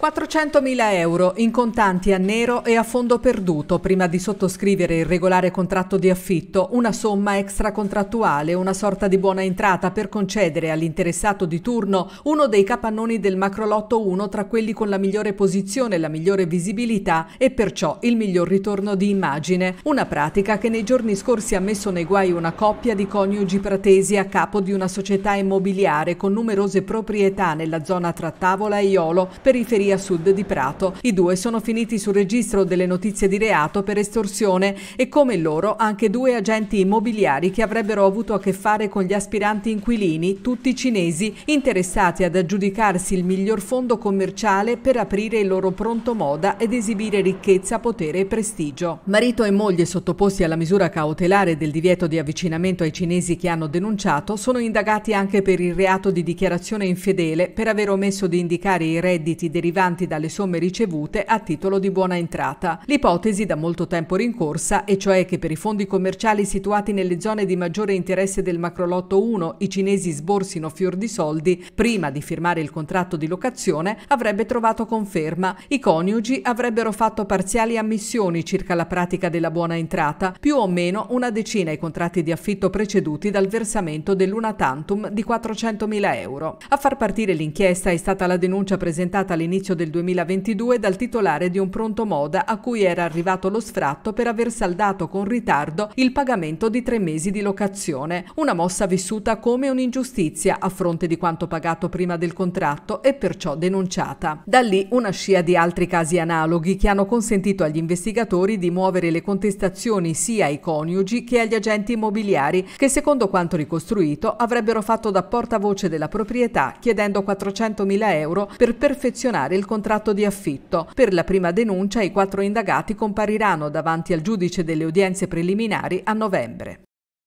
400.000 euro in contanti a nero e a fondo perduto prima di sottoscrivere il regolare contratto di affitto, una somma extracontrattuale, una sorta di buona entrata per concedere all'interessato di turno uno dei capannoni del macrolotto 1 tra quelli con la migliore posizione, la migliore visibilità e perciò il miglior ritorno di immagine, una pratica che nei giorni scorsi ha messo nei guai una coppia di coniugi pratesi a capo di una società immobiliare con numerose proprietà nella zona tra Tavola e Iolo, per periferia Galleria Sud di Prato. I due sono finiti sul registro delle notizie di reato per estorsione e come loro anche due agenti immobiliari che avrebbero avuto a che fare con gli aspiranti inquilini, tutti cinesi, interessati ad aggiudicarsi il miglior fondo commerciale per aprire il loro pronto moda ed esibire ricchezza, potere e prestigio. Marito e moglie sottoposti alla misura cautelare del divieto di avvicinamento ai cinesi che hanno denunciato sono indagati anche per il reato di dichiarazione infedele per aver omesso di indicare i redditi derivati derivanti dalle somme ricevute a titolo di buona entrata. L'ipotesi da molto tempo rincorsa, e cioè che per i fondi commerciali situati nelle zone di maggiore interesse del macrolotto 1 i cinesi sborsino fior di soldi prima di firmare il contratto di locazione, avrebbe trovato conferma. I coniugi avrebbero fatto parziali ammissioni circa la pratica della buona entrata, più o meno una decina i contratti di affitto preceduti dal versamento dell'una tantum di 400.000 euro. A far partire l'inchiesta è stata la denuncia presentata all'inizio all'inizio del 2022 dal titolare di un pronto moda a cui era arrivato lo sfratto per aver saldato con ritardo il pagamento di tre mesi di locazione. Una mossa vissuta come un'ingiustizia a fronte di quanto pagato prima del contratto e perciò denunciata. Da lì una scia di altri casi analoghi che hanno consentito agli investigatori di muovere le contestazioni sia ai coniugi che agli agenti immobiliari che secondo quanto ricostruito avrebbero fatto da portavoce della proprietà chiedendo 400.000 euro per perfezionare il contratto di affitto. Per la prima denuncia i quattro indagati compariranno davanti al giudice delle udienze preliminari a novembre.